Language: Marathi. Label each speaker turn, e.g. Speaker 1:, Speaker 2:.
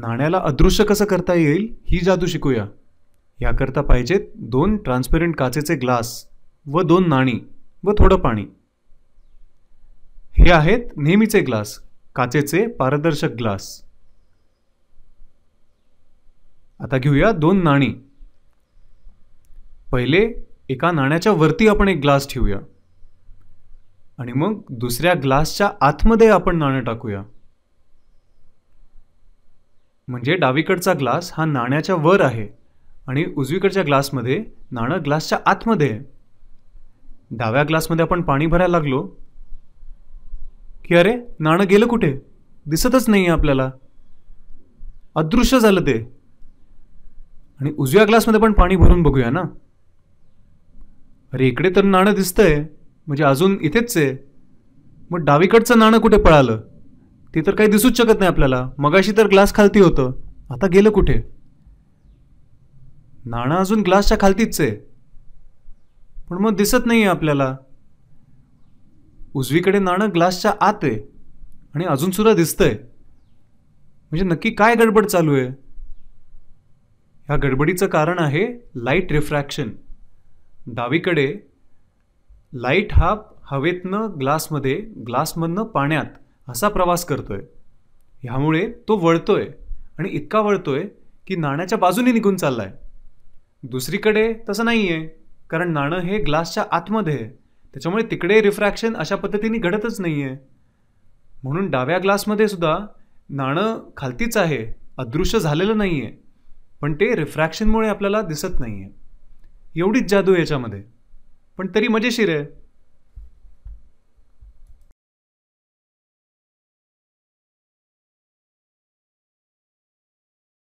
Speaker 1: नाण्याला अदृश्य कसं करता येईल ही जादू शिकूया याकरता पाहिजेत दोन ट्रान्सपेरंट काचेचे ग्लास व दोन नाणी व थोडं पाणी हे आहेत नेहमीचे ग्लास काचेचे पारदर्शक ग्लास आता घेऊया दोन नाणी पहिले एका नाण्याच्या वरती आपण एक ग्लास ठेवूया आणि मग दुसऱ्या ग्लासच्या आतमध्ये आपण नाणं टाकूया म्हणजे डावीकडचा ग्लास हा नाण्याच्या वर आहे आणि उजवीकडच्या ग्लासमध्ये नाणं ग्लासच्या आतमध्ये आहे डाव्या ग्लासमध्ये आपण पाणी भरायला लागलो की अरे नाणं गेलं कुठे दिसतच नाही आहे आपल्याला अदृश्य झालं ते आणि उजव्या ग्लासमध्ये पण पाणी भरून बघूया ना अरे इकडे तर नाणं दिसतंय म्हणजे अजून इथेच आहे मग डावीकडचं नाणं कुठे पळालं ते तर काही दिसूच शकत नाही आपल्याला मगाशी तर ग्लास खालती होतं आता गेलं कुठे नाणं अजून ग्लासच्या खालतीच आहे पण मग दिसत नाही आहे आपल्याला उजवीकडे नाणं ग्लासच्या आत आहे आणि अजून सुद्धा दिसतंय म्हणजे नक्की काय गडबड चालू आहे ह्या गडबडीचं कारण आहे लाईट रिफ्रॅक्शन डावीकडे लाईट हा हवेतनं ग्लासमध्ये ग्लासमधनं पाण्यात असा प्रवास करतोय ह्यामुळे तो वळतोय आणि इतका वळतोय की नाण्याच्या बाजूने निघून चालला आहे दुसरीकडे तसं नाही आहे कारण नाणं हे ग्लासच्या आतमध्ये आहे त्याच्यामुळे तिकडे रिफ्रॅक्शन अशा पद्धतीने घडतच नाही आहे म्हणून डाव्या ग्लासमध्ये सुद्धा नाणं खालतीच आहे अदृश्य झालेलं नाही आहे पण ते रिफ्रॅक्शनमुळे आपल्याला दिसत नाही आहे एवढीच जादू याच्यामध्ये पण तरी मजेशीर आहे